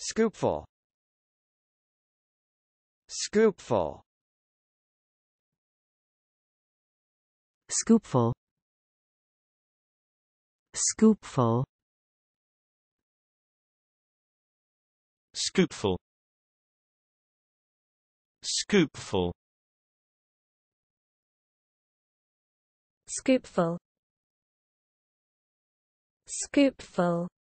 Scoopful Scoopful Scoopful Scoopful Scoopful Scoopful Scoopful Scoopful